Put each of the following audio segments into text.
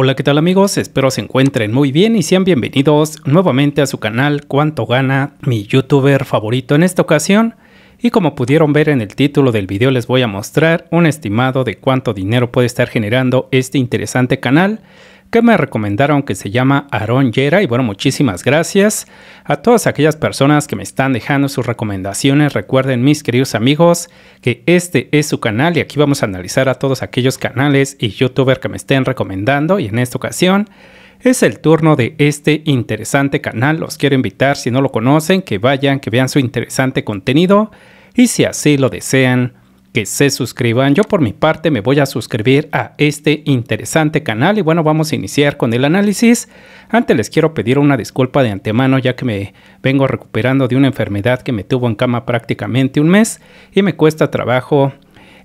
Hola, ¿qué tal amigos? Espero se encuentren muy bien y sean bienvenidos nuevamente a su canal Cuánto Gana, mi youtuber favorito en esta ocasión. Y como pudieron ver en el título del video les voy a mostrar un estimado de cuánto dinero puede estar generando este interesante canal que me recomendaron que se llama Aaron Yera y bueno, muchísimas gracias a todas aquellas personas que me están dejando sus recomendaciones. Recuerden mis queridos amigos que este es su canal y aquí vamos a analizar a todos aquellos canales y youtubers que me estén recomendando y en esta ocasión es el turno de este interesante canal. Los quiero invitar si no lo conocen que vayan, que vean su interesante contenido y si así lo desean se suscriban. Yo por mi parte me voy a suscribir a este interesante canal y bueno, vamos a iniciar con el análisis. Antes les quiero pedir una disculpa de antemano ya que me vengo recuperando de una enfermedad que me tuvo en cama prácticamente un mes y me cuesta trabajo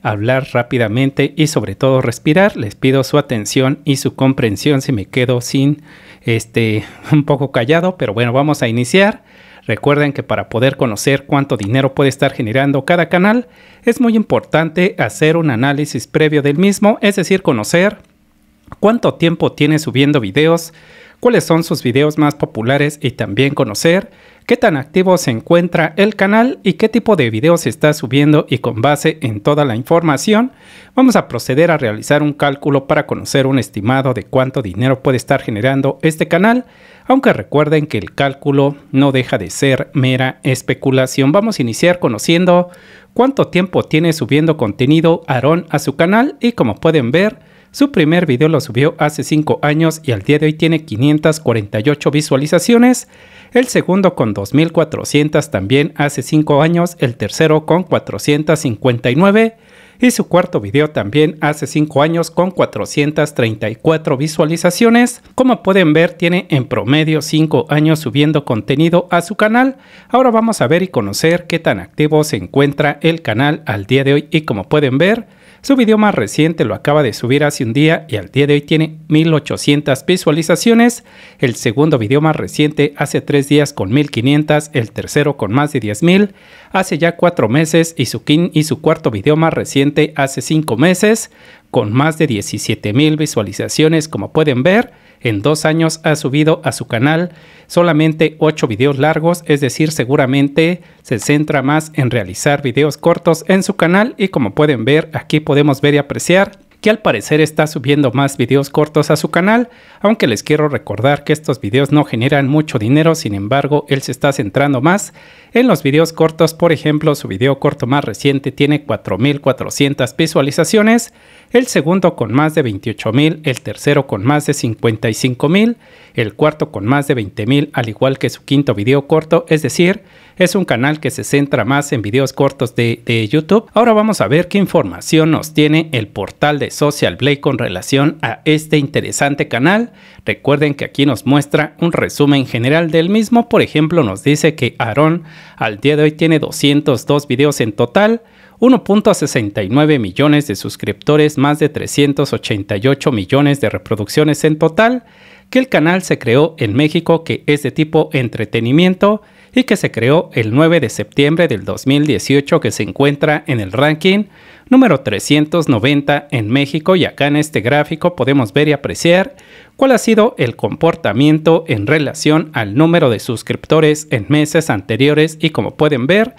hablar rápidamente y sobre todo respirar. Les pido su atención y su comprensión si me quedo sin este un poco callado, pero bueno, vamos a iniciar. Recuerden que para poder conocer cuánto dinero puede estar generando cada canal, es muy importante hacer un análisis previo del mismo, es decir, conocer cuánto tiempo tiene subiendo videos, cuáles son sus videos más populares y también conocer qué tan activo se encuentra el canal y qué tipo de videos está subiendo y con base en toda la información, vamos a proceder a realizar un cálculo para conocer un estimado de cuánto dinero puede estar generando este canal, aunque recuerden que el cálculo no deja de ser mera especulación. Vamos a iniciar conociendo cuánto tiempo tiene subiendo contenido Aarón a su canal y como pueden ver, su primer video lo subió hace 5 años y al día de hoy tiene 548 visualizaciones. El segundo con 2400 también hace 5 años. El tercero con 459. Y su cuarto video también hace 5 años con 434 visualizaciones. Como pueden ver tiene en promedio 5 años subiendo contenido a su canal. Ahora vamos a ver y conocer qué tan activo se encuentra el canal al día de hoy y como pueden ver su video más reciente lo acaba de subir hace un día y al día de hoy tiene 1800 visualizaciones. El segundo video más reciente hace 3 días con 1500, el tercero con más de 10000, hace ya 4 meses y su, y su cuarto video más reciente hace 5 meses con más de 17000 visualizaciones como pueden ver en dos años ha subido a su canal solamente 8 videos largos, es decir, seguramente se centra más en realizar videos cortos en su canal y como pueden ver aquí podemos ver y apreciar que al parecer está subiendo más videos cortos a su canal, aunque les quiero recordar que estos videos no generan mucho dinero, sin embargo, él se está centrando más en los videos cortos, por ejemplo, su video corto más reciente tiene 4.400 visualizaciones el segundo con más de 28.000, el tercero con más de 55.000, el cuarto con más de 20.000, al igual que su quinto video corto, es decir, es un canal que se centra más en videos cortos de, YouTube. Ahora vamos a ver qué información nos tiene el portal de Social Blade con relación a este interesante canal. Recuerden que aquí nos muestra un resumen general del mismo, por ejemplo, nos dice que Aaron al día de hoy tiene 202 videos en total, 1.69 millones de suscriptores, más de 388 millones de reproducciones en total, que el canal se creó en México que es de tipo entretenimiento y que se creó el 9 de septiembre del 2018 que se encuentra en el ranking número 390 en México y acá en este gráfico podemos ver y apreciar cuál ha sido el comportamiento en relación al número de suscriptores en meses anteriores y como pueden ver,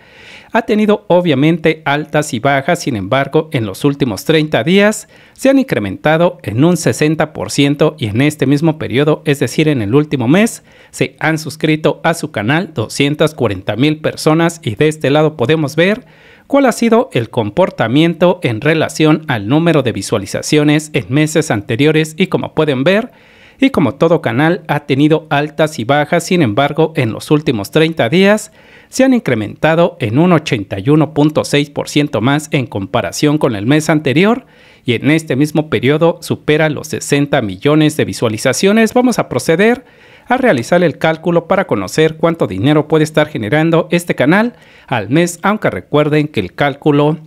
ha tenido obviamente altas y bajas, sin embargo, en los últimos 30 días se han incrementado en un 60% y en este mismo periodo, es decir, en el último mes, se han suscrito a su canal 240 mil personas y de este lado podemos ver cuál ha sido el comportamiento en relación al número de visualizaciones en meses anteriores y como pueden ver, y como todo canal ha tenido altas y bajas, sin embargo, en los últimos 30 días se han incrementado en un 81.6% más en comparación con el mes anterior y en este mismo periodo supera los 60 millones de visualizaciones. Vamos a proceder a realizar el cálculo para conocer cuánto dinero puede estar generando este canal al mes, aunque recuerden que el cálculo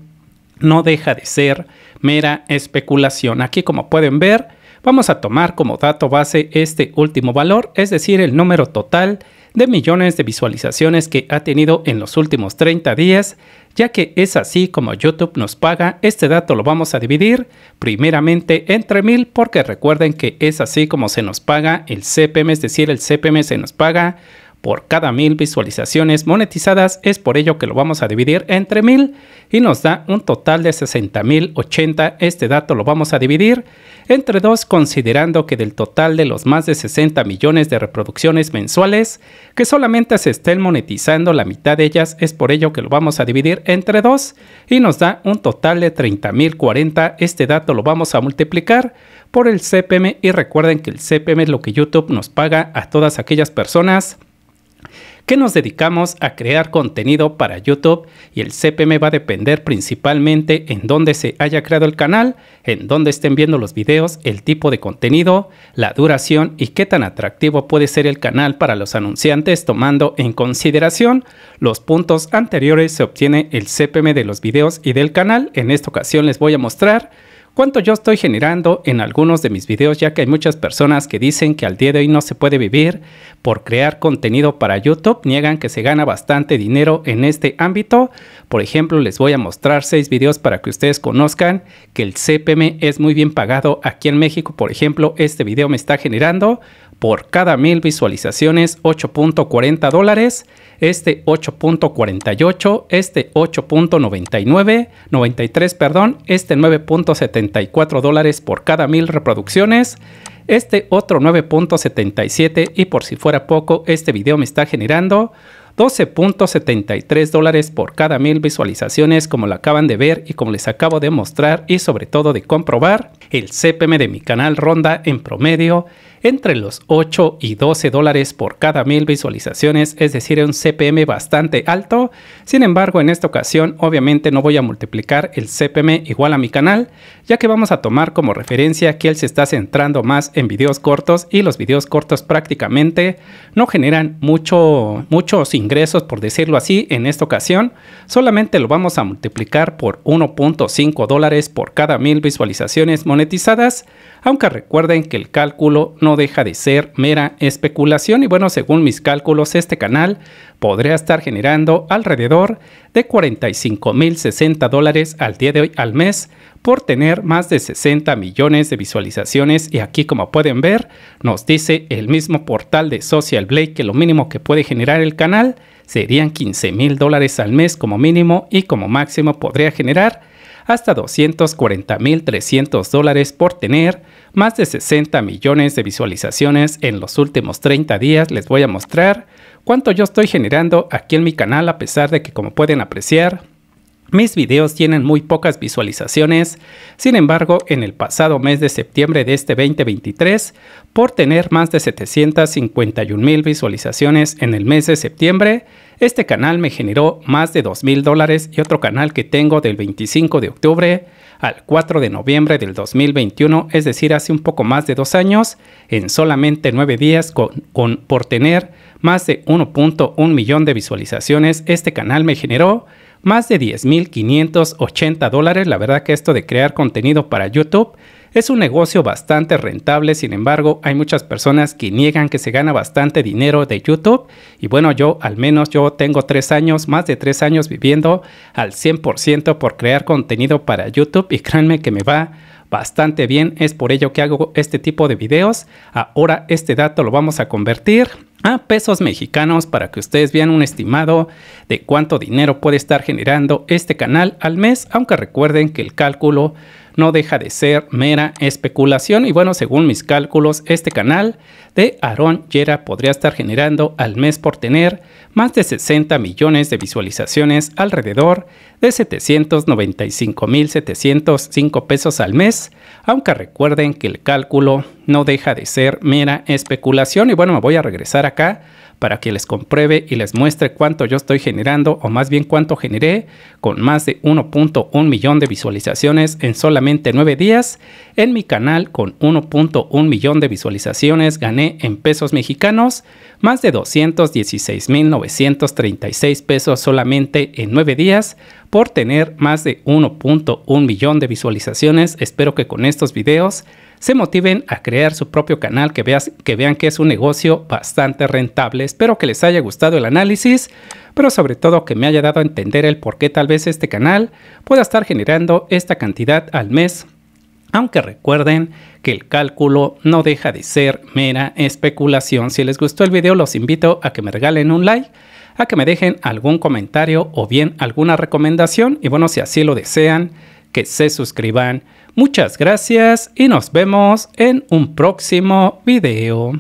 no deja de ser mera especulación. Aquí como pueden ver, vamos a tomar como dato base este último valor, es decir, el número total de millones de visualizaciones que ha tenido en los últimos 30 días, ya que es así como YouTube nos paga. Este dato lo vamos a dividir primeramente entre mil, porque recuerden que es así como se nos paga el CPM, es decir, el CPM se nos paga por cada mil visualizaciones monetizadas, es por ello que lo vamos a dividir entre mil y nos da un total de 60.080. Este dato lo vamos a dividir entre dos considerando que del total de los más de 60 millones de reproducciones mensuales, que solamente se estén monetizando la mitad de ellas, es por ello que lo vamos a dividir entre dos y nos da un total de 30.040. Este dato lo vamos a multiplicar por el CPM y recuerden que el CPM es lo que YouTube nos paga a todas aquellas personas que nos dedicamos a crear contenido para YouTube y el CPM va a depender principalmente en dónde se haya creado el canal, en dónde estén viendo los videos, el tipo de contenido, la duración y qué tan atractivo puede ser el canal para los anunciantes tomando en consideración los puntos anteriores se obtiene el CPM de los videos y del canal. En esta ocasión les voy a mostrar cuánto yo estoy generando en algunos de mis videos, ya que hay muchas personas que dicen que al día de hoy no se puede vivir por crear contenido para YouTube, niegan que se gana bastante dinero en este ámbito. Por ejemplo, les voy a mostrar seis videos para que ustedes conozcan que el CPM es muy bien pagado aquí en México. Por ejemplo, este video me está generando por cada mil visualizaciones 8.40 dólares, este 8.48, este 8.99, 93, perdón, este 9.74 dólares por cada mil reproducciones, este otro 9.77 y por si fuera poco, este video me está generando 12.73 dólares por cada mil visualizaciones como lo acaban de ver y como les acabo de mostrar y sobre todo de comprobar, el CPM de mi canal ronda en promedio entre los 8 y 12 dólares por cada mil visualizaciones, es decir, un CPM bastante alto. Sin embargo, en esta ocasión obviamente no voy a multiplicar el CPM igual a mi canal, ya que vamos a tomar como referencia que él se está centrando más en videos cortos y los videos cortos prácticamente no generan mucho, mucho ingresos, por decirlo así, en esta ocasión, solamente lo vamos a multiplicar por 1.5 dólares por cada mil visualizaciones monetizadas, aunque recuerden que el cálculo no deja de ser mera especulación y bueno, según mis cálculos, este canal podría estar generando alrededor de 45.060 dólares al día de hoy al mes por tener más de 60 millones de visualizaciones y aquí como pueden ver nos dice el mismo portal de Social Blade que lo mínimo que puede generar el canal serían 15 mil dólares al mes como mínimo y como máximo podría generar hasta 240.300 dólares por tener más de 60 millones de visualizaciones en los últimos 30 días. Les voy a mostrar cuánto yo estoy generando aquí en mi canal a pesar de que como pueden apreciar, mis videos tienen muy pocas visualizaciones, sin embargo en el pasado mes de septiembre de este 2023, por tener más de 751 mil visualizaciones en el mes de septiembre, este canal me generó más de $2,000 mil dólares y otro canal que tengo del 25 de octubre al 4 de noviembre del 2021, es decir, hace un poco más de dos años, en solamente nueve días con, por tener más de 1.1 millón de visualizaciones, este canal me generó más de 10.580 dólares. La verdad que esto de crear contenido para YouTube es un negocio bastante rentable, sin embargo, hay muchas personas que niegan que se gana bastante dinero de YouTube. Y bueno, yo al menos yo tengo tres años, más de tres años viviendo al 100% por crear contenido para YouTube y créanme que me va bastante bien. Es por ello que hago este tipo de videos. Ahora este dato lo vamos a convertir a pesos mexicanos para que ustedes vean un estimado de cuánto dinero puede estar generando este canal al mes, aunque recuerden que el cálculo no deja de ser mera especulación y bueno, según mis cálculos, este canal de Aaron Jera podría estar generando al mes por tener más de 60 millones de visualizaciones alrededor de 795.705 pesos al mes, aunque recuerden que el cálculo no deja de ser mera especulación y bueno, me voy a regresar acá para que les compruebe y les muestre cuánto yo estoy generando o más bien cuánto generé con más de 1.1 millón de visualizaciones en solamente 9 días. En mi canal con 1.1 millón de visualizaciones gané en pesos mexicanos más de 216.936 pesos solamente en 9 días por tener más de 1.1 millón de visualizaciones. Espero que con estos videos se motiven a crear su propio canal, que, veas, que vean que es un negocio bastante rentable. Espero que les haya gustado el análisis, pero sobre todo que me haya dado a entender el por qué tal vez este canal pueda estar generando esta cantidad al mes. Aunque recuerden que el cálculo no deja de ser mera especulación. Si les gustó el video los invito a que me regalen un like a que me dejen algún comentario o bien alguna recomendación y bueno, si así lo desean, que se suscriban. Muchas gracias y nos vemos en un próximo video.